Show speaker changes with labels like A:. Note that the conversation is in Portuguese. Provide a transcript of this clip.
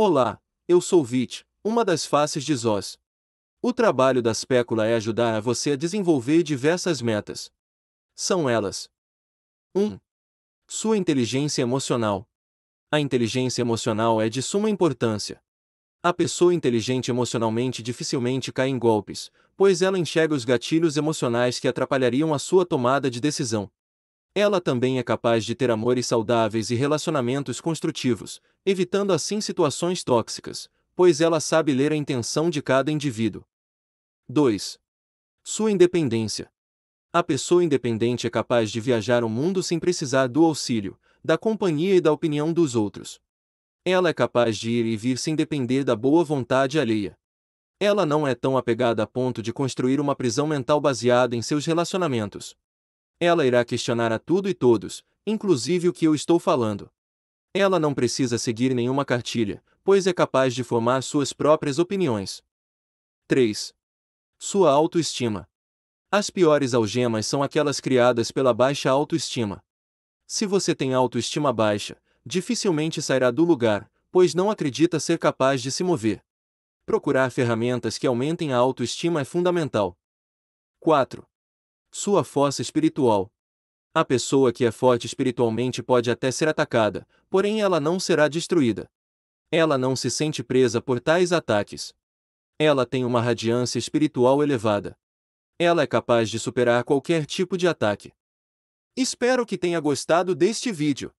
A: Olá, eu sou Vit, uma das faces de Zós. O trabalho da Espécula é ajudar a você a desenvolver diversas metas. São elas: 1. Sua inteligência emocional. A inteligência emocional é de suma importância. A pessoa inteligente emocionalmente dificilmente cai em golpes, pois ela enxerga os gatilhos emocionais que atrapalhariam a sua tomada de decisão. Ela também é capaz de ter amores saudáveis e relacionamentos construtivos, evitando assim situações tóxicas, pois ela sabe ler a intenção de cada indivíduo. 2. Sua independência. A pessoa independente é capaz de viajar o mundo sem precisar do auxílio, da companhia e da opinião dos outros. Ela é capaz de ir e vir sem depender da boa vontade alheia. Ela não é tão apegada a ponto de construir uma prisão mental baseada em seus relacionamentos. Ela irá questionar a tudo e todos, inclusive o que eu estou falando. Ela não precisa seguir nenhuma cartilha, pois é capaz de formar suas próprias opiniões. 3. Sua autoestima. As piores algemas são aquelas criadas pela baixa autoestima. Se você tem autoestima baixa, dificilmente sairá do lugar, pois não acredita ser capaz de se mover. Procurar ferramentas que aumentem a autoestima é fundamental. 4 sua força espiritual. A pessoa que é forte espiritualmente pode até ser atacada, porém ela não será destruída. Ela não se sente presa por tais ataques. Ela tem uma radiância espiritual elevada. Ela é capaz de superar qualquer tipo de ataque. Espero que tenha gostado deste vídeo.